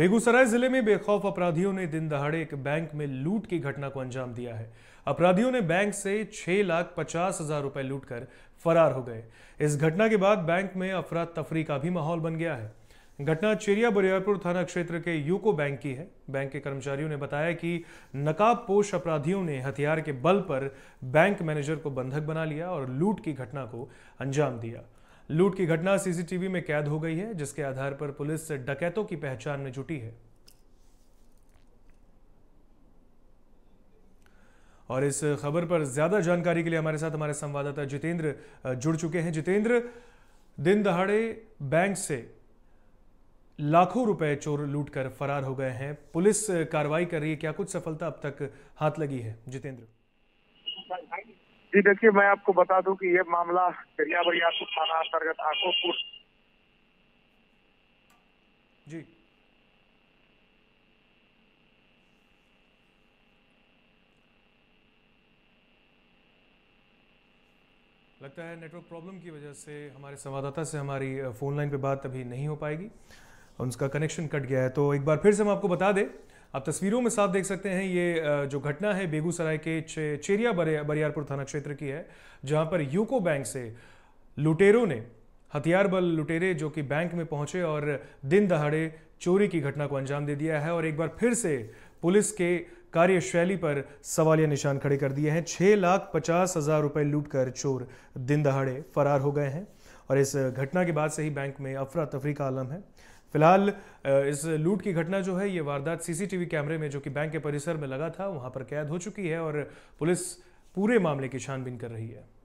बेगूसराय जिले में बेखौफ अपराधियों ने दिन दहाड़े एक बैंक में लूट की घटना को अंजाम दिया है अपराधियों ने बैंक से छह लाख पचास हजार रुपए लूट कर फरार हो गए इस घटना के बाद बैंक में अफरा तफरी का भी माहौल बन गया है घटना चेरिया बरियारपुर थाना क्षेत्र के यूको बैंक की है बैंक के कर्मचारियों ने बताया कि नकाबपोश अपराधियों ने हथियार के बल पर बैंक मैनेजर को बंधक बना लिया और लूट की घटना को अंजाम दिया लूट की घटना सीसीटीवी में कैद हो गई है जिसके आधार पर पुलिस डकैतों की पहचान में जुटी है और इस खबर पर ज्यादा जानकारी के लिए हमारे साथ हमारे संवाददाता जितेंद्र जुड़ चुके हैं जितेंद्र दिन दहाड़े बैंक से लाखों रुपए चोर लूट कर फरार हो गए हैं पुलिस कार्रवाई कर रही है क्या कुछ सफलता अब तक हाथ लगी है जितेंद्र जी देखिए मैं आपको बता दूं कि ये मामला गरिया बरिया थाना अंतर्गत आकोपुर जी लगता है नेटवर्क प्रॉब्लम की वजह से हमारे संवाददाता से हमारी फ़ोन लाइन पे बात अभी नहीं हो पाएगी उसका कनेक्शन कट गया है तो एक बार फिर से हम आपको बता दें आप तस्वीरों में साफ देख सकते हैं ये जो घटना है बेगूसराय के चे, चेरिया बरियारपुर थाना क्षेत्र की है जहां पर यूको बैंक से लुटेरों ने हथियार बल लुटेरे जो कि बैंक में पहुंचे और दिन दहाड़े चोरी की घटना को अंजाम दे दिया है और एक बार फिर से पुलिस के कार्यशैली पर सवालिया निशान खड़े कर दिए हैं छः लाख पचास हज़ार रुपये लूट कर चोर दिन दहाड़े फरार हो गए हैं और इस घटना के बाद से ही बैंक में अफरा तफरी का आलम है फिलहाल इस लूट की घटना जो है ये वारदात सीसीटीवी कैमरे में जो कि बैंक के परिसर में लगा था वहां पर कैद हो चुकी है और पुलिस पूरे मामले की छानबीन कर रही है